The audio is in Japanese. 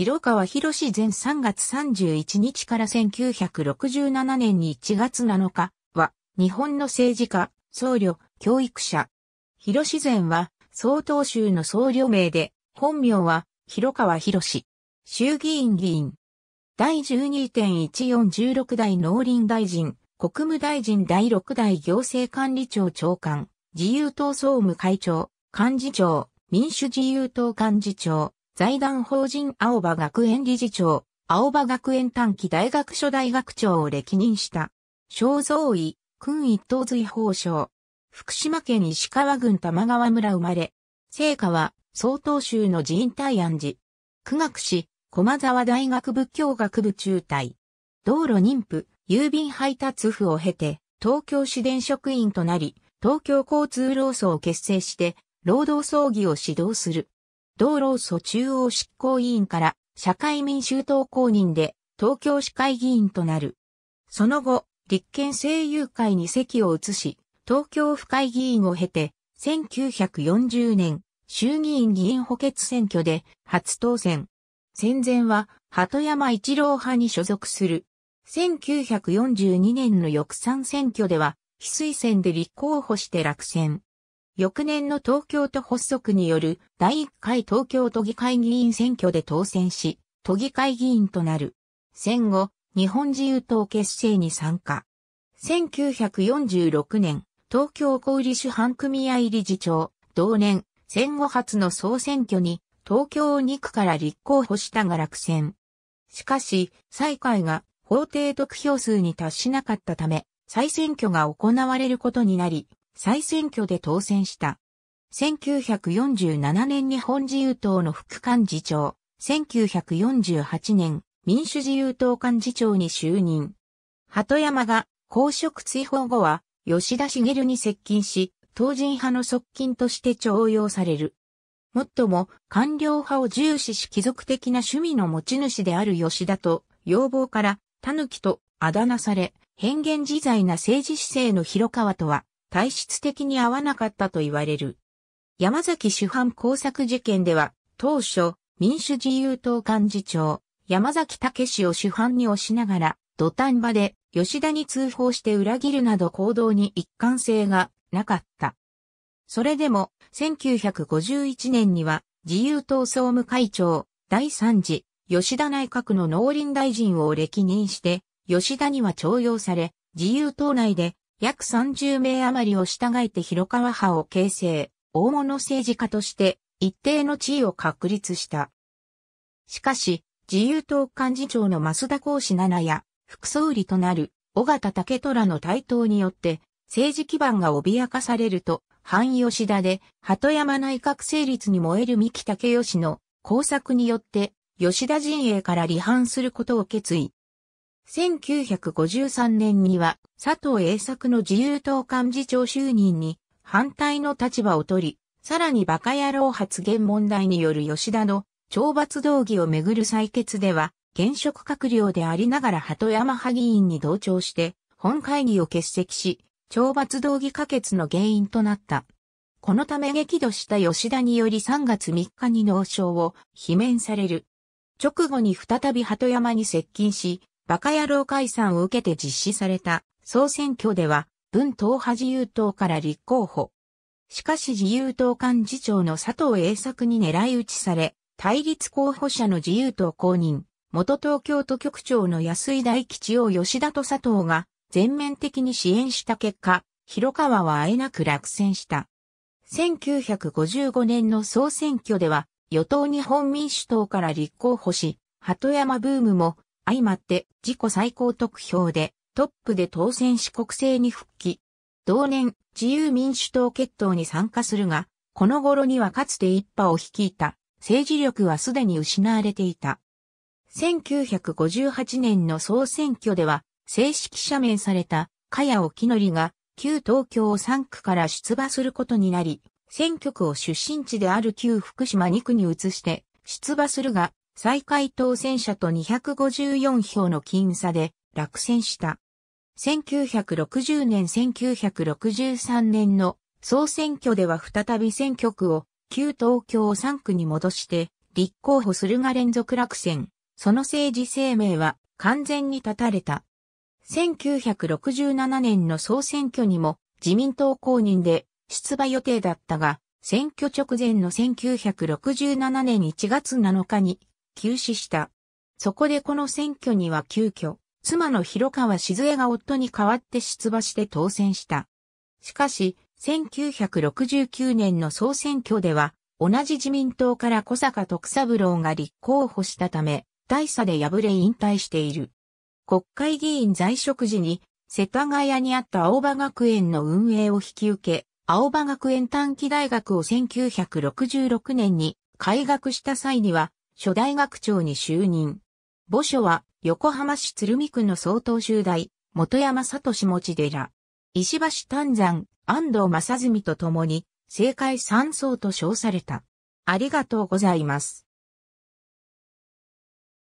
広川博士前3月31日から1967年に1月7日は、日本の政治家、僧侶、教育者。広志前は、総統州の僧侶名で、本名は、広川博士。衆議院議員。第12.1416代農林大臣、国務大臣第6代行政管理庁長官、自由党総務会長、幹事長、民主自由党幹事長、財団法人青葉学園理事長、青葉学園短期大学所大学長を歴任した。肖像医、君一等随法省。福島県石川郡玉川村生まれ。聖火は、曹洞宗の寺院大安寺。苦学士、駒沢大学仏教学部中退。道路妊婦、郵便配達府を経て、東京市電職員となり、東京交通労組を結成して、労働葬儀を指導する。道路祖中央執行委員から社会民衆党公認で東京市会議員となる。その後、立憲政友会に席を移し、東京府会議員を経て、1940年、衆議院議員補欠選挙で初当選。戦前は、鳩山一郎派に所属する。1942年の翌3選挙では、非推薦で立候補して落選。翌年の東京都発足による第1回東京都議会議員選挙で当選し、都議会議員となる。戦後、日本自由党結成に参加。1946年、東京小売主犯組合理事長、同年、戦後初の総選挙に、東京2区から立候補したが落選。しかし、最会が法定得票数に達しなかったため、再選挙が行われることになり、再選挙で当選した。1947年日本自由党の副幹事長、1948年民主自由党幹事長に就任。鳩山が公職追放後は吉田茂に接近し、当人派の側近として徴用される。もっとも官僚派を重視し貴族的な趣味の持ち主である吉田と要望から狸とあだ名され、変幻自在な政治姿勢の広川とは体質的に合わなかったと言われる。山崎主犯工作事件では、当初、民主自由党幹事長、山崎武氏を主犯に押しながら、土壇場で吉田に通報して裏切るなど行動に一貫性がなかった。それでも、1951年には、自由党総務会長、第3次、吉田内閣の農林大臣を歴任して、吉田には徴用され、自由党内で約30名余りを従えて広川派を形成、大物政治家として一定の地位を確立した。しかし、自由党幹事長の増田孝志七や、副総理となる尾形武虎の台頭によって、政治基盤が脅かされると、囲。吉田で、鳩山内閣成立に燃える三木武義の工作によって、吉田陣営から離反することを決意。1953年には、佐藤栄作の自由党幹事長就任に反対の立場を取り、さらに馬鹿野郎発言問題による吉田の懲罰動議をめぐる採決では、現職閣僚でありながら鳩山派議員に同調して、本会議を欠席し、懲罰動議可決の原因となった。このため激怒した吉田により3月3日に脳症を罷免される。直後に再び鳩山に接近し、馬鹿野郎解散を受けて実施された総選挙では、文党派自由党から立候補。しかし自由党幹事長の佐藤栄作に狙い撃ちされ、対立候補者の自由党公認、元東京都局長の安井大吉を吉田と佐藤が全面的に支援した結果、広川はあえなく落選した。1955年の総選挙では、与党日本民主党から立候補し、鳩山ブームも相まって自己最高得票でトップで当選し国政に復帰。同年、自由民主党決闘に参加するが、この頃にはかつて一派を率いた政治力はすでに失われていた。1958年の総選挙では、正式赦免された、かおき木りが、旧東京3区から出馬することになり、選挙区を出身地である旧福島2区に移して、出馬するが、最下位当選者と254票の僅差で落選した。1960年1963年の総選挙では再び選挙区を旧東京3区に戻して立候補するが連続落選。その政治生命は完全に断たれた。1967年の総選挙にも自民党公認で出馬予定だったが、選挙直前の1967年1月7日に休止した。そこでこの選挙には急遽、妻の広川静江が夫に代わって出馬して当選した。しかし、1969年の総選挙では、同じ自民党から小坂徳三郎が立候補したため、大差で敗れ引退している。国会議員在職時に、世田谷にあった青葉学園の運営を引き受け、青葉学園短期大学を1966年に開学した際には、初大学長に就任。墓所は横浜市鶴見区の総統集大、元山里志持寺、石橋丹山、安藤正純と共に、政界三層と称された。ありがとうございます。